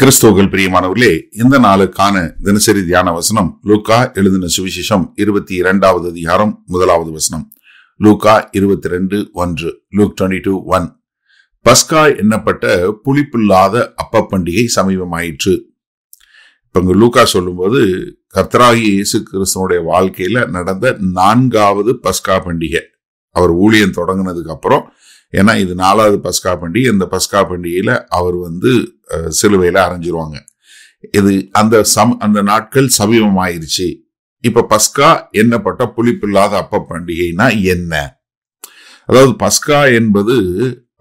கிறிஸ்துவர்கள் பிரியமானவர்களே இந்த நாளுக்கான தினசரி தியான வசனம் லூக்கா எழுதின சுவிசேஷம் இருபத்தி இரண்டாவது அதிகாரம் முதலாவது வசனம் லூக்கா இருபத்தி ரெண்டு ஒன்று லூக் டுவெண்ட்டி டூ ஒன் பஸ்கா எண்ணப்பட்ட புளிப்பில்லாத அப்ப பண்டிகை சமீபமாயிற்று இப்போ இங்கே லூக்கா சொல்லும்போது கர்த்தராகி இயேசு கிறிஸ்தனுடைய வாழ்க்கையில நடந்த நான்காவது பஸ்கா பண்டிகை அவர் ஊழியம் தொடங்கினதுக்கு அப்புறம் ஏன்னா இது நாலாவது பஸ்கா பண்டிகை இந்த பஸ்கா பண்டிகையில் அவர் வந்து சிலுவையில் அரைஞ்சிருவாங்க இது அந்த சம் அந்த நாட்கள் சமீபம் ஆயிருச்சு இப்போ பஸ்கா என்னப்பட்ட புளிப்பில்லாத அப்ப பண்டிகைனா என்ன அதாவது பஸ்கா என்பது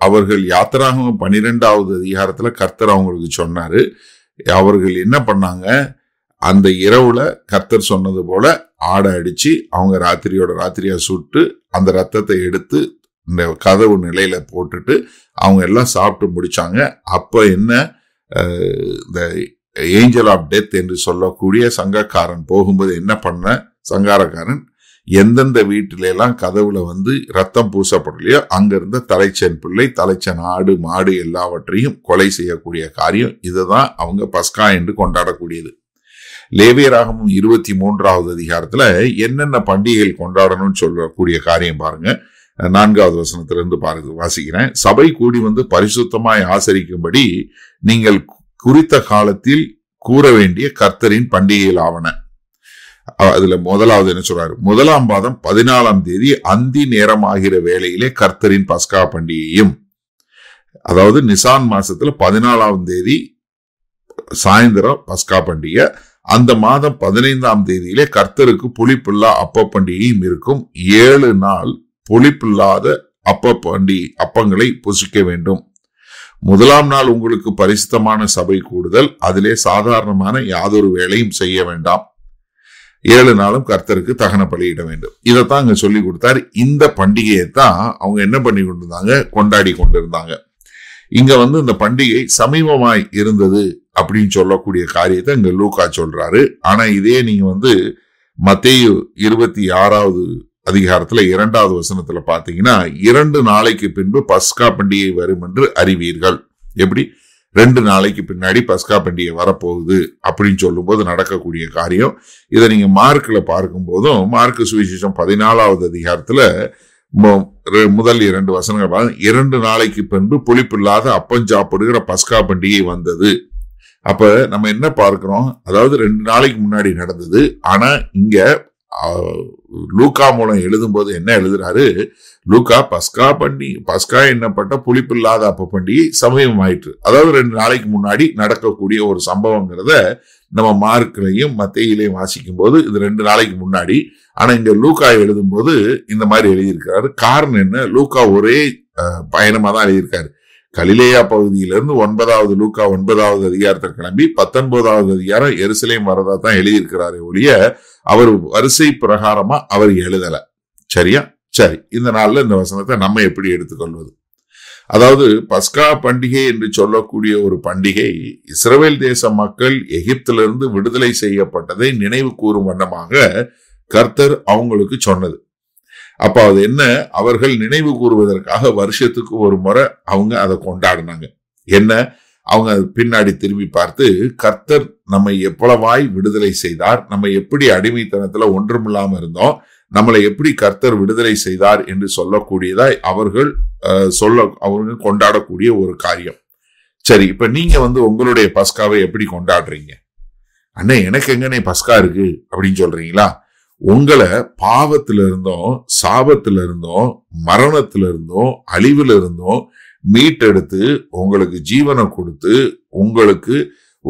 அவர்கள் யாத்திராக பன்னிரெண்டாவது அதிகாரத்தில் கர்த்தர் அவங்களுக்கு சொன்னார் அவர்கள் என்ன பண்ணாங்க அந்த இரவுல கர்த்தர் சொன்னது போல ஆடை அடித்து அவங்க ராத்திரியோட ராத்திரியா சுட்டு அந்த ரத்தத்தை எடுத்து இந்த கதவு நிலையில போட்டுட்டு அவங்க எல்லாம் சாப்பிட்டு முடிச்சாங்க அப்போ என்ன இந்த ஏஞ்சல் ஆஃப் டெத் என்று சொல்லக்கூடிய சங்கக்காரன் போகும்போது என்ன பண்ண சங்காரக்காரன் எந்தெந்த வீட்டிலெல்லாம் கதவுல வந்து ரத்தம் பூசப்படலையோ அங்கிருந்த தலைச்சன் பிள்ளை தலைச்சன் ஆடு மாடு எல்லாவற்றையும் கொலை செய்யக்கூடிய காரியம் இதுதான் அவங்க பஸ்கா என்று கொண்டாடக்கூடியது லேவியராகமும் இருபத்தி மூன்றாவது அதிகாரத்துல என்னென்ன பண்டிகைகள் கொண்டாடணும்னு சொல்லக்கூடிய காரியம் பாருங்க நான்காவது வசனத்திலிருந்து பாருங்க வாசிக்கிறேன் சபை கூடி வந்து பரிசுத்தமாய் ஆசரிக்கும்படி நீங்கள் குறித்த காலத்தில் கூற வேண்டிய கர்த்தரின் பண்டிகையில் ஆவன அதுல முதலாவது என்ன சொல்றாரு முதலாம் மாதம் பதினாலாம் தேதி அந்தி நேரம் ஆகிற வேளையிலே கர்த்தரின் பஸ்கா பண்டிகையும் அதாவது நிசான் மாசத்துல பதினாலாம் தேதி சாயந்தரம் பஸ்கா பண்டிகை அந்த மாதம் பதினைந்தாம் தேதியிலே கர்த்தருக்கு புளிப்புள்ள அப்ப பண்டிகையும் இருக்கும் ஏழு நாள் புளிப்பில்லாத அப்ப பண்டி அப்பங்களை புசிக்க வேண்டும் முதலாம் நாள் உங்களுக்கு பரிசுத்தமான சபை கூடுதல் அதிலே சாதாரணமான யாதொரு வேலையும் செய்ய வேண்டாம் ஏழு நாளும் கர்த்தருக்கு தகன பலியிட வேண்டும் இதைத்தான் அங்க சொல்லி கொடுத்தாரு இந்த பண்டிகையை தான் அவங்க என்ன பண்ணி கொண்டிருந்தாங்க கொண்டாடி கொண்டிருந்தாங்க இங்க வந்து இந்த பண்டிகை சமீபமாய் இருந்தது அப்படின்னு சொல்லக்கூடிய காரியத்தை இங்க லூக்கா சொல்றாரு ஆனா இதே நீங்க வந்து மத்தேயு இருபத்தி ஆறாவது அதிகாரத்துல இரண்டாவது வசனத்துல பாத்தீங்கன்னா இரண்டு நாளைக்கு பின்பு பஸ்கா பண்டிகை வரும் என்று அறிவீர்கள் எப்படி ரெண்டு நாளைக்கு பின்னாடி பஸ்கா பண்டிகை வரப்போகுது அப்படின்னு சொல்லும்போது நடக்கக்கூடிய காரியம் இதை நீங்க மார்க்கில் போதும் மார்க்கு சுவிசேஷம் பதினாலாவது அதிகாரத்துல முதல் இரண்டு வசனங்கள் இரண்டு நாளைக்கு பின்பு புளிப்பில்லாத அப்பம் சாப்பிடுகிற பஸ்கா பண்டிகை வந்தது அப்ப நம்ம என்ன பார்க்கிறோம் அதாவது ரெண்டு நாளைக்கு முன்னாடி நடந்தது ஆனா இங்க லூக்கா மூலம் எழுதும்போது என்ன எழுதுறாரு லூக்கா பஸ்கா பண்டி பஸ்கா என்னப்பட்ட புளிப்பில்லாத அப்ப பண்டிகை சமயம் ஆயிற்று அதாவது ரெண்டு நாளைக்கு முன்னாடி நடக்கக்கூடிய ஒரு சம்பவங்கிறத நம்ம மார்க்கிலையும் மத்தியிலையும் வாசிக்கும் போது இது ரெண்டு நாளைக்கு முன்னாடி ஆனா இங்க லூக்கா போது இந்த மாதிரி எழுதியிருக்கிறாரு காரணம் என்ன லூக்கா ஒரே பயணமா தான் எழுதியிருக்காரு கலிலேயா பகுதியிலிருந்து ஒன்பதாவது லூக்கா ஒன்பதாவது அதிகாரத்தை கிளம்பி பத்தொன்பதாவது அதிகாரம் எருசலேம் வரதா தான் எழுதியிருக்கிறாரு ஒழிய அவர் வரிசை பிரகாரமா அவர் எழுதல சரியா சரி இந்த நாள்ல இந்த வசனத்தை நம்ம எப்படி எடுத்துக்கொள்வது அதாவது பஸ்கா பண்டிகை என்று சொல்லக்கூடிய ஒரு பண்டிகை இஸ்ரேல் தேச மக்கள் எகிப்திலிருந்து விடுதலை செய்யப்பட்டதை நினைவு கூறும் வண்ணமாக கர்த்தர் அவங்களுக்கு சொன்னது அப்போ அது என்ன அவர்கள் நினைவு கூறுவதற்காக வருஷத்துக்கு ஒரு முறை அவங்க அதை கொண்டாடினாங்க என்ன அவங்க பின்னாடி திரும்பி பார்த்து கர்த்தர் நம்மை எவ்வளவாய் விடுதலை செய்தார் நம்ம எப்படி அடிமைத்தனத்துல ஒன்றுமில்லாம இருந்தோம் நம்மளை எப்படி கர்த்தர் விடுதலை செய்தார் என்று சொல்லக்கூடியதாய் அவர்கள் சொல்ல அவர்கள் கொண்டாடக்கூடிய ஒரு காரியம் சரி இப்ப நீங்க வந்து உங்களுடைய பஸ்காவை எப்படி கொண்டாடுறீங்க அண்ணே எனக்கு எங்கனே பஸ்கா இருக்கு அப்படின்னு சொல்றீங்களா உங்களை பாவத்துல இருந்தோம் சாபத்துல இருந்தோம் மரணத்துல இருந்தோம் அழிவுல இருந்தோம் மீட்டெடுத்து உங்களுக்கு ஜீவனை கொடுத்து உங்களுக்கு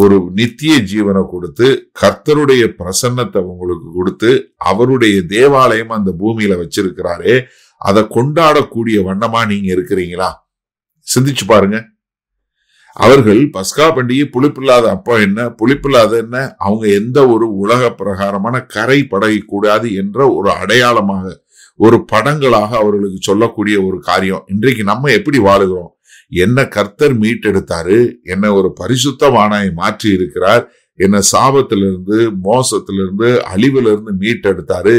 ஒரு நித்திய ஜீவனை கொடுத்து கர்த்தருடைய பிரசன்னத்தை உங்களுக்கு கொடுத்து அவருடைய தேவாலயம் அந்த பூமியில வச்சிருக்கிறாரே அதை கொண்டாடக்கூடிய வண்ணமா நீங்க இருக்கிறீங்களா சிந்திச்சு பாருங்க அவர்கள் பஸ்கா பண்டிகை புளிப்பில்லாத அப்பா என்ன புளிப்பில்லாத என்ன அவங்க எந்த ஒரு உலக பிரகாரமான கரை படகை கூடாது என்ற ஒரு அடையாளமாக ஒரு படங்களாக அவர்களுக்கு சொல்லக்கூடிய ஒரு காரியம் இன்றைக்கு நம்ம எப்படி வாழுகிறோம் என்ன கர்த்தர் மீட்டெடுத்தாரு என்ன ஒரு பரிசுத்தமானாய் மாற்றி இருக்கிறார் என்ன சாபத்திலிருந்து மோசத்திலிருந்து அழிவிலிருந்து மீட்டெடுத்தாரு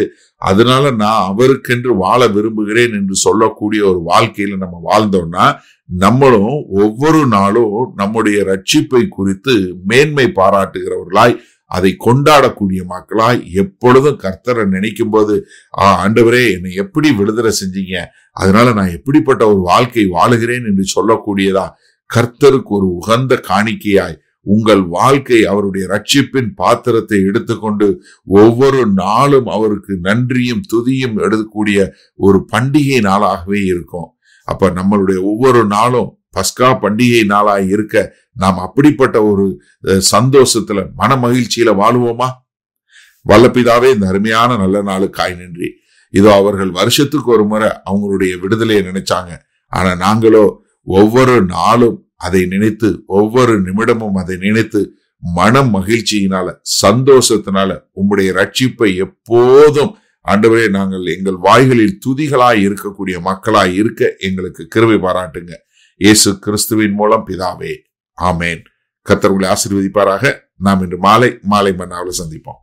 அதனால நான் அவருக்கென்று வாழ விரும்புகிறேன் என்று சொல்லக்கூடிய ஒரு வாழ்க்கையில நம்ம வாழ்ந்தோம்னா நம்மளும் ஒவ்வொரு நாளும் நம்முடைய ரட்சிப்பை குறித்து மேன்மை பாராட்டுகிறவர்களாய் அதை கொண்டாடக்கூடிய மக்களாய் எப்பொழுதும் கர்த்தரை நினைக்கும் போது ஆ ஆண்டவரே என்னை எப்படி விடுதலை செஞ்சீங்க அதனால நான் எப்படிப்பட்ட ஒரு வாழ்க்கை வாழுகிறேன் என்று சொல்லக்கூடியதா கர்த்தருக்கு ஒரு உகந்த காணிக்கையாய் உங்கள் வாழ்க்கை அவருடைய ரட்சிப்பின் பாத்திரத்தை எடுத்துக்கொண்டு ஒவ்வொரு நாளும் அவருக்கு நன்றியும் துதியும் எடுக்கக்கூடிய ஒரு பண்டிகை நாளாகவே இருக்கும் அப்ப நம்மளுடைய ஒவ்வொரு நாளும் பஸ்கா பண்டிகை நாளாக இருக்க நாம் அப்படிப்பட்ட ஒரு சந்தோஷத்துல மன மகிழ்ச்சியில வாழுவோமா வல்லப்பிதாவே இந்த அருமையான நல்ல நாளுக்காய் நன்றி இதோ அவர்கள் வருஷத்துக்கு ஒரு முறை அவங்களுடைய விடுதலையை நினைச்சாங்க ஆனா நாங்களோ ஒவ்வொரு நாளும் அதை நினைத்து ஒவ்வொரு நிமிடமும் அதை நினைத்து மன மகிழ்ச்சியினால சந்தோஷத்தினால உம்முடைய ரட்சிப்பை எப்போதும் ஆண்டவரே நாங்கள் எங்கள் வாய்களில் துதிகளாய் இருக்கக்கூடிய மக்களாய் இருக்க எங்களுக்கு கிருவை பாராட்டுங்க இயேசு கிறிஸ்துவின் மூலம் பிதாவே ஆமேன் கத்தர்களை ஆசீர்வதிப்பாராக நாம் இன்று மாலை மாலை மன்னாவில் சந்திப்போம்